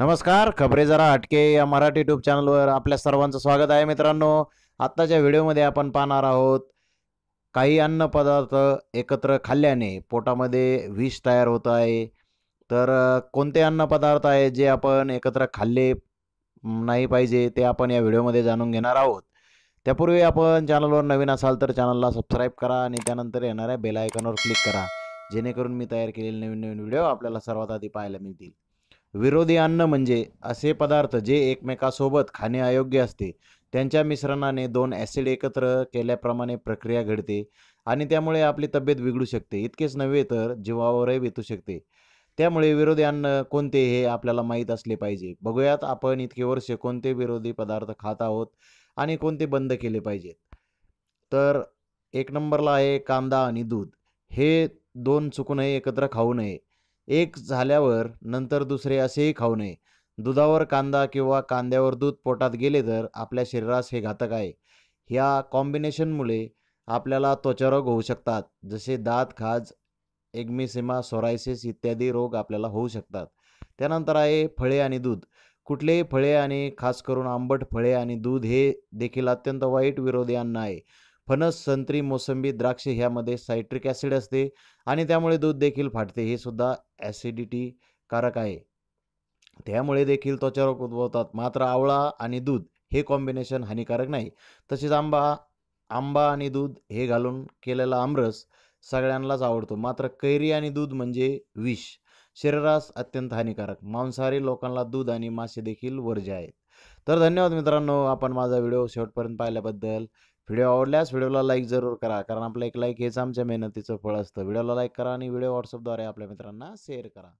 नमस्कार खबरे जरा हटके या मराठी ट्यूब चॅनलवर आपल्या सर्वांचं स्वागत आहे मित्रांनो आत्ताच्या व्हिडिओमध्ये आपण पाहणार आहोत काही अन्न पदार्थ एकत्र खाल्ल्याने पोटामध्ये विष तयार होत आहे तर कोणते अन्न पदार्थ आहेत जे आपण एकत्र खाल्ले नाही पाहिजे ते आपण या व्हिडिओमध्ये जाणून घेणार आहोत त्यापूर्वी आपण चॅनलवर नवीन असाल तर चॅनलला सबस्क्राईब करा आणि त्यानंतर येणाऱ्या आयकॉनवर क्लिक करा जेणेकरून मी तयार केलेले नवीन नवीन व्हिडिओ आपल्याला सर्वात आधी पाहायला मिळतील विरोधी अन्न म्हणजे असे पदार्थ जे एकमेकासोबत खाणे अयोग्य असते त्यांच्या मिश्रणाने दोन ॲसिड एकत्र केल्याप्रमाणे प्रक्रिया घडते आणि त्यामुळे आपली तब्येत बिघडू शकते इतकेच नव्हे तर जीवावरही बेतू शकते त्यामुळे विरोधी अन्न कोणते हे आपल्याला माहीत असले पाहिजे बघूयात आपण इतके वर्ष कोणते विरोधी पदार्थ खात आहोत आणि कोणते बंद केले पाहिजेत तर एक नंबरला आहे कांदा आणि दूध हे दोन चुकूनही एकत्र खाऊ नये एक झाल्यावर नंतर दुसरे असेही खाऊ नये दुधावर कांदा किंवा कांद्यावर दूध पोटात गेले तर आपल्या शरीरास हे घातक आहे ह्या कॉम्बिनेशनमुळे आपल्याला त्वचारोग होऊ शकतात जसे दात खाज एग्मिसेमा सोरायसिस इत्यादी रोग आपल्याला होऊ शकतात त्यानंतर आहे फळे आणि दूध कुठलेही फळे आणि खास करून आंबट फळे आणि दूध हे देखील अत्यंत वाईट विरोधी अन्न आहे फणस संत्री मोसंबी द्राक्षे ह्यामध्ये सायट्रिक ॲसिड असते आणि त्यामुळे दूध देखील फाटते हे सुद्धा ॲसिडिटी कारक आहे त्यामुळे देखील रोग उद्भवतात मात्र आवळा आणि दूध हे कॉम्बिनेशन हानिकारक नाही तसेच आंबा आंबा आणि दूध हे घालून केलेला आमरस सगळ्यांनाच आवडतो मात्र कैरी आणि दूध म्हणजे विष शरीरास अत्यंत हानिकारक मांसाहारी लोकांना दूध आणि मासे देखील वर्ज्य आहेत तर धन्यवाद मित्रांनो आपण माझा व्हिडिओ शेवटपर्यंत पाहिल्याबद्दल व्हिडिओ आवडल्यास व्हिडिओला लाईक जरूर करा कारण आपलं एक लाईक हेच आमच्या मेहनतीचं फळ असतं व्हिडिओला लाईक करा आणि व्हिडिओ व्हॉट्सअपद्वारे आपल्या मित्रांना शेअर करा